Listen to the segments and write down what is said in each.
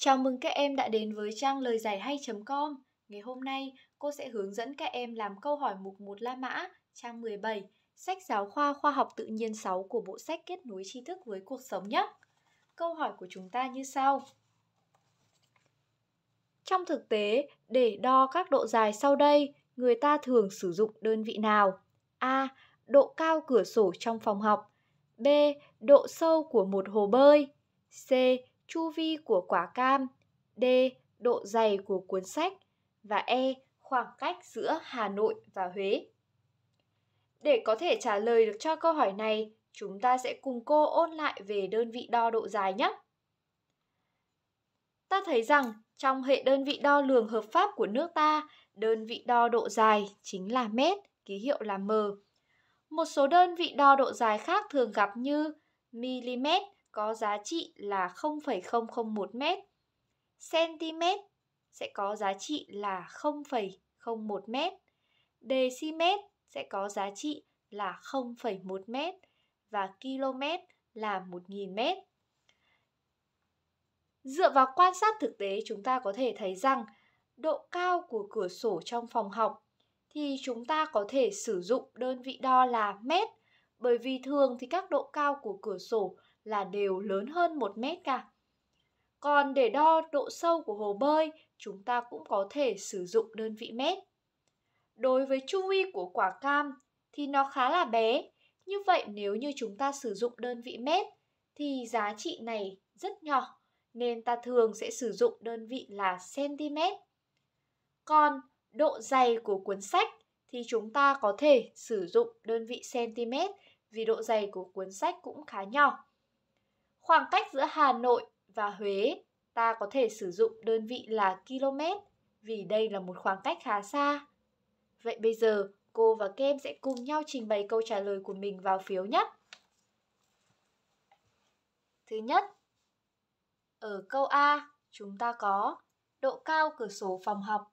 Chào mừng các em đã đến với trang lời giải hay.com. Ngày hôm nay, cô sẽ hướng dẫn các em làm câu hỏi mục 1 La Mã, trang 17, sách giáo khoa khoa học tự nhiên 6 của bộ sách kết nối tri thức với cuộc sống nhé. Câu hỏi của chúng ta như sau. Trong thực tế, để đo các độ dài sau đây, người ta thường sử dụng đơn vị nào? A. Độ cao cửa sổ trong phòng học B. Độ sâu của một hồ bơi C chu vi của quả cam, D. độ dày của cuốn sách và E. khoảng cách giữa Hà Nội và Huế. Để có thể trả lời được cho câu hỏi này, chúng ta sẽ cùng cô ôn lại về đơn vị đo độ dài nhé. Ta thấy rằng trong hệ đơn vị đo lường hợp pháp của nước ta, đơn vị đo độ dài chính là mét, ký hiệu là m. Một số đơn vị đo độ dài khác thường gặp như mm, có giá trị là 0,001 m. Cm sẽ có giá trị là 0,01 m. Dm sẽ có giá trị là 0,1 m và km là 1000 m. Dựa vào quan sát thực tế chúng ta có thể thấy rằng độ cao của cửa sổ trong phòng học thì chúng ta có thể sử dụng đơn vị đo là mét bởi vì thường thì các độ cao của cửa sổ là đều lớn hơn 1 mét cả. Còn để đo độ sâu của hồ bơi, chúng ta cũng có thể sử dụng đơn vị mét. Đối với chu vi của quả cam thì nó khá là bé, như vậy nếu như chúng ta sử dụng đơn vị mét thì giá trị này rất nhỏ, nên ta thường sẽ sử dụng đơn vị là cm. Còn độ dày của cuốn sách thì chúng ta có thể sử dụng đơn vị cm vì độ dày của cuốn sách cũng khá nhỏ. Khoảng cách giữa Hà Nội và Huế ta có thể sử dụng đơn vị là km vì đây là một khoảng cách khá xa. Vậy bây giờ cô và kem sẽ cùng nhau trình bày câu trả lời của mình vào phiếu nhất. Thứ nhất, ở câu A chúng ta có độ cao cửa sổ phòng học.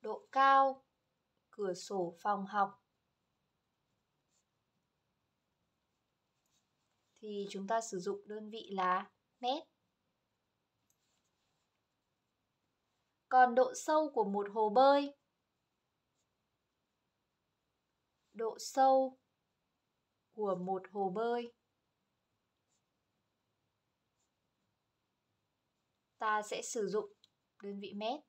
Độ cao cửa sổ phòng học thì chúng ta sử dụng đơn vị là mét. Còn độ sâu của một hồ bơi Độ sâu của một hồ bơi Ta sẽ sử dụng đơn vị mét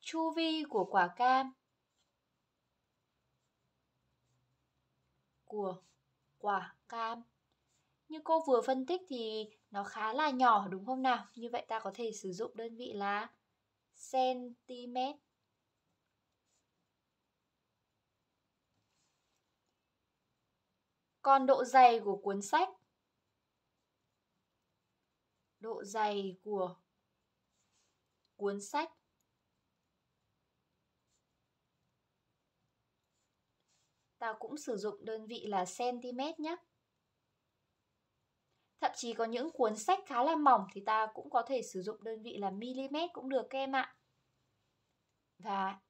Chu vi của quả cam của quả cam. Như cô vừa phân tích thì nó khá là nhỏ đúng không nào? Như vậy ta có thể sử dụng đơn vị là cm. Còn độ dày của cuốn sách độ dày của cuốn sách ta cũng sử dụng đơn vị là cm nhé. Thậm chí có những cuốn sách khá là mỏng thì ta cũng có thể sử dụng đơn vị là mm cũng được các em ạ. Và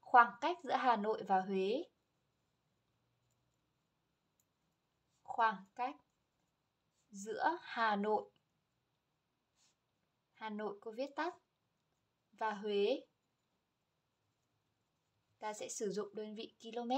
khoảng cách giữa Hà Nội và Huế. Khoảng cách giữa Hà Nội. Hà Nội cô viết tắt và Huế. Ta sẽ sử dụng đơn vị km.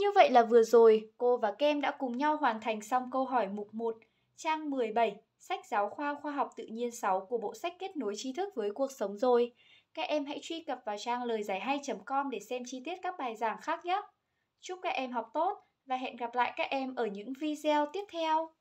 Như vậy là vừa rồi, cô và Kem đã cùng nhau hoàn thành xong câu hỏi mục 1, trang 17, sách giáo khoa khoa học tự nhiên 6 của bộ sách kết nối tri thức với cuộc sống rồi. Các em hãy truy cập vào trang lời giải hay.com để xem chi tiết các bài giảng khác nhé. Chúc các em học tốt và hẹn gặp lại các em ở những video tiếp theo.